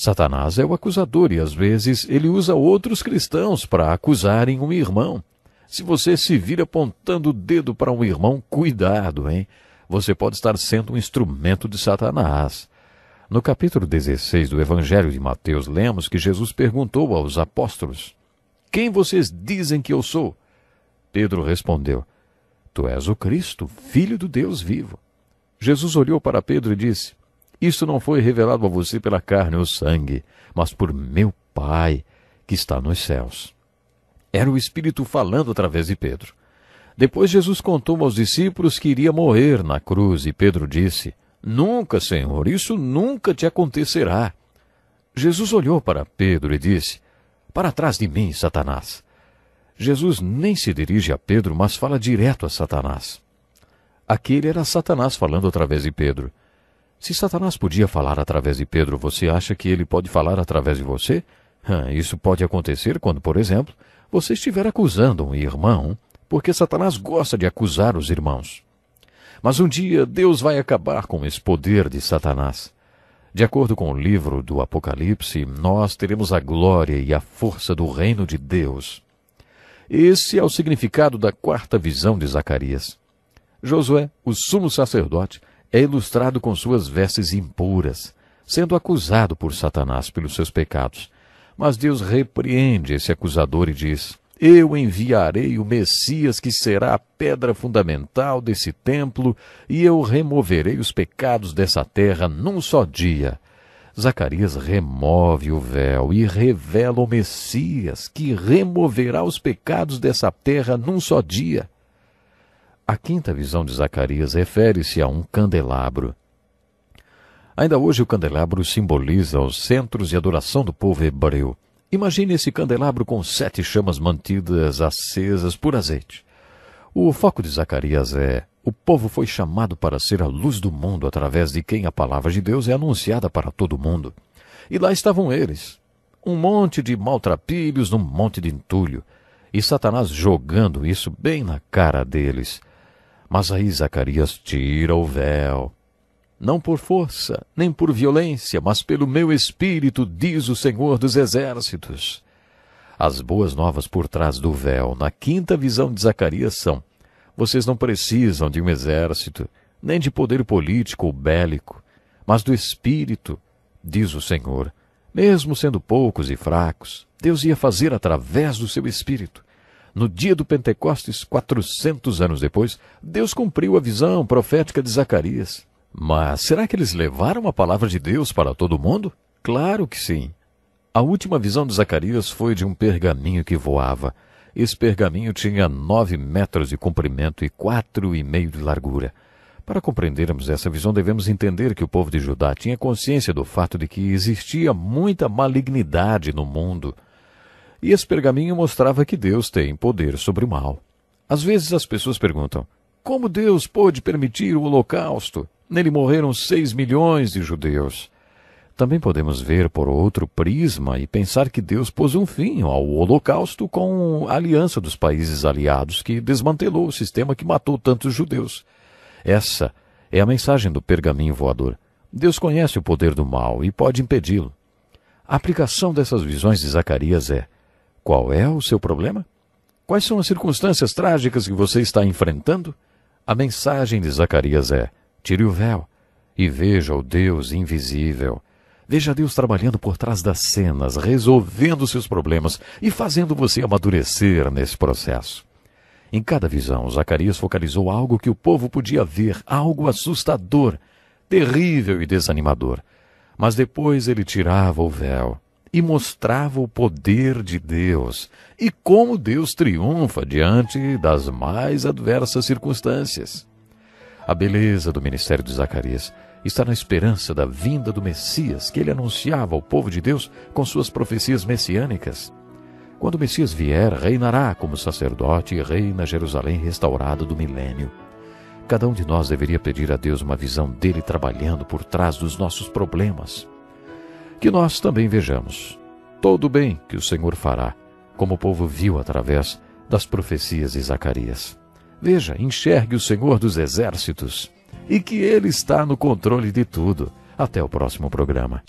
Satanás é o acusador e às vezes ele usa outros cristãos para acusarem um irmão. Se você se vira apontando o dedo para um irmão, cuidado, hein? Você pode estar sendo um instrumento de Satanás. No capítulo 16 do Evangelho de Mateus, lemos que Jesus perguntou aos apóstolos: Quem vocês dizem que eu sou? Pedro respondeu: Tu és o Cristo, filho do Deus vivo. Jesus olhou para Pedro e disse: isso não foi revelado a você pela carne ou sangue, mas por meu Pai que está nos céus. Era o Espírito falando através de Pedro. Depois Jesus contou aos discípulos que iria morrer na cruz e Pedro disse: Nunca, Senhor, isso nunca te acontecerá. Jesus olhou para Pedro e disse: Para trás de mim, Satanás. Jesus nem se dirige a Pedro, mas fala direto a Satanás. Aquele era Satanás falando através de Pedro. Se Satanás podia falar através de Pedro, você acha que ele pode falar através de você? Isso pode acontecer quando, por exemplo, você estiver acusando um irmão, porque Satanás gosta de acusar os irmãos. Mas um dia Deus vai acabar com esse poder de Satanás. De acordo com o livro do Apocalipse, nós teremos a glória e a força do reino de Deus. Esse é o significado da quarta visão de Zacarias. Josué, o sumo sacerdote, é ilustrado com suas vestes impuras, sendo acusado por Satanás pelos seus pecados. Mas Deus repreende esse acusador e diz: Eu enviarei o Messias, que será a pedra fundamental desse templo, e eu removerei os pecados dessa terra num só dia. Zacarias remove o véu e revela o Messias, que removerá os pecados dessa terra num só dia. A quinta visão de Zacarias refere-se a um candelabro. Ainda hoje, o candelabro simboliza os centros de adoração do povo hebreu. Imagine esse candelabro com sete chamas mantidas acesas por azeite. O foco de Zacarias é: o povo foi chamado para ser a luz do mundo através de quem a palavra de Deus é anunciada para todo mundo. E lá estavam eles, um monte de maltrapilhos num monte de entulho, e Satanás jogando isso bem na cara deles mas aí Zacarias tira o véu. Não por força, nem por violência, mas pelo meu espírito, diz o Senhor dos Exércitos. As boas novas por trás do véu, na quinta visão de Zacarias, são: vocês não precisam de um exército, nem de poder político ou bélico, mas do espírito, diz o Senhor. Mesmo sendo poucos e fracos, Deus ia fazer através do seu espírito. No dia do Pentecostes, 400 anos depois, Deus cumpriu a visão profética de Zacarias. Mas será que eles levaram a palavra de Deus para todo mundo? Claro que sim. A última visão de Zacarias foi de um pergaminho que voava. Esse pergaminho tinha nove metros de comprimento e quatro e meio de largura. Para compreendermos essa visão, devemos entender que o povo de Judá tinha consciência do fato de que existia muita malignidade no mundo e esse pergaminho mostrava que Deus tem poder sobre o mal. Às vezes as pessoas perguntam: como Deus pôde permitir o Holocausto? Nele morreram seis milhões de judeus. Também podemos ver por outro prisma e pensar que Deus pôs um fim ao Holocausto com a aliança dos países aliados que desmantelou o sistema que matou tantos judeus. Essa é a mensagem do pergaminho voador. Deus conhece o poder do mal e pode impedi-lo. A aplicação dessas visões de Zacarias é: qual é o seu problema? Quais são as circunstâncias trágicas que você está enfrentando? A mensagem de Zacarias é: tire o véu e veja o Deus invisível. Veja Deus trabalhando por trás das cenas, resolvendo seus problemas e fazendo você amadurecer nesse processo. Em cada visão, Zacarias focalizou algo que o povo podia ver, algo assustador, terrível e desanimador. Mas depois ele tirava o véu e mostrava o poder de Deus e como Deus triunfa diante das mais adversas circunstâncias. A beleza do ministério de Zacarias está na esperança da vinda do Messias que ele anunciava ao povo de Deus com suas profecias messiânicas. Quando o Messias vier, reinará como sacerdote e rei na Jerusalém restaurada do milênio. Cada um de nós deveria pedir a Deus uma visão dele trabalhando por trás dos nossos problemas que nós também vejamos todo o bem que o Senhor fará, como o povo viu através das profecias de Zacarias. Veja, enxergue o Senhor dos exércitos e que Ele está no controle de tudo. Até o próximo programa.